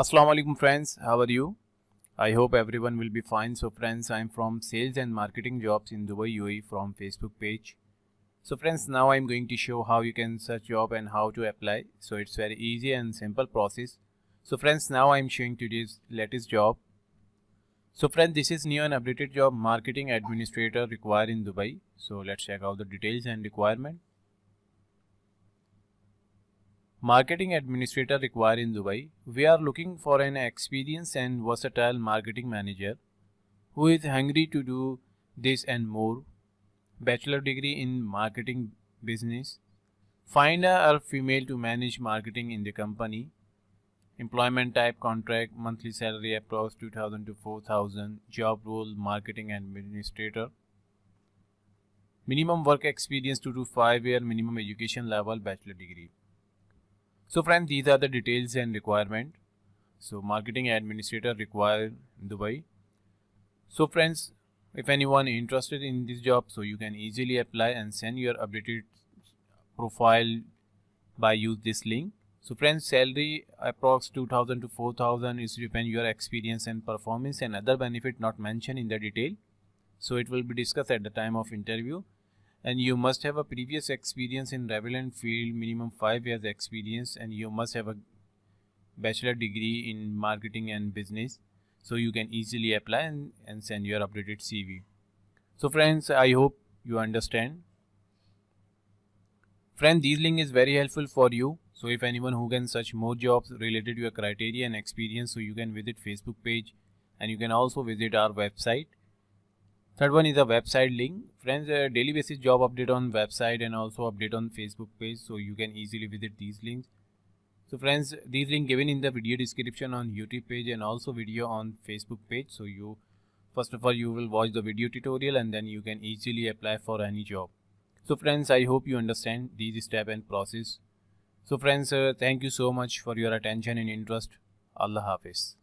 Assalamu alaikum friends, how are you? I hope everyone will be fine. So friends, I'm from Sales and Marketing Jobs in Dubai UAE from Facebook page. So friends, now I'm going to show how you can search job and how to apply. So it's very easy and simple process. So friends, now I'm showing today's latest job. So friends, this is new and updated job marketing administrator required in Dubai. So let's check out the details and requirement. Marketing administrator required in Dubai. We are looking for an experienced and versatile marketing manager who is hungry to do this and more. Bachelor degree in marketing business. Find a, female to manage marketing in the company. Employment type contract, monthly salary across 2000 to 4000, job role marketing administrator. Minimum work experience 2 to 5 year minimum education level bachelor degree. So friends, these are the details and requirement. So marketing administrator required in Dubai. So friends, if anyone interested in this job, so you can easily apply and send your updated profile by use this link. So friends, salary approx 2000 to 4000 is depend your experience and performance and other benefit not mentioned in the detail. So it will be discussed at the time of interview and you must have a previous experience in relevant field minimum 5 years experience and you must have a bachelor degree in marketing and business so you can easily apply and, and send your updated cv so friends i hope you understand friend this link is very helpful for you so if anyone who can search more jobs related to your criteria and experience so you can visit facebook page and you can also visit our website Third one is a website link. Friends, uh, daily basis job update on website and also update on Facebook page. So you can easily visit these links. So friends, these link given in the video description on YouTube page and also video on Facebook page. So you first of all you will watch the video tutorial and then you can easily apply for any job. So friends, I hope you understand these step and process. So friends, uh, thank you so much for your attention and interest. Allah Hafiz.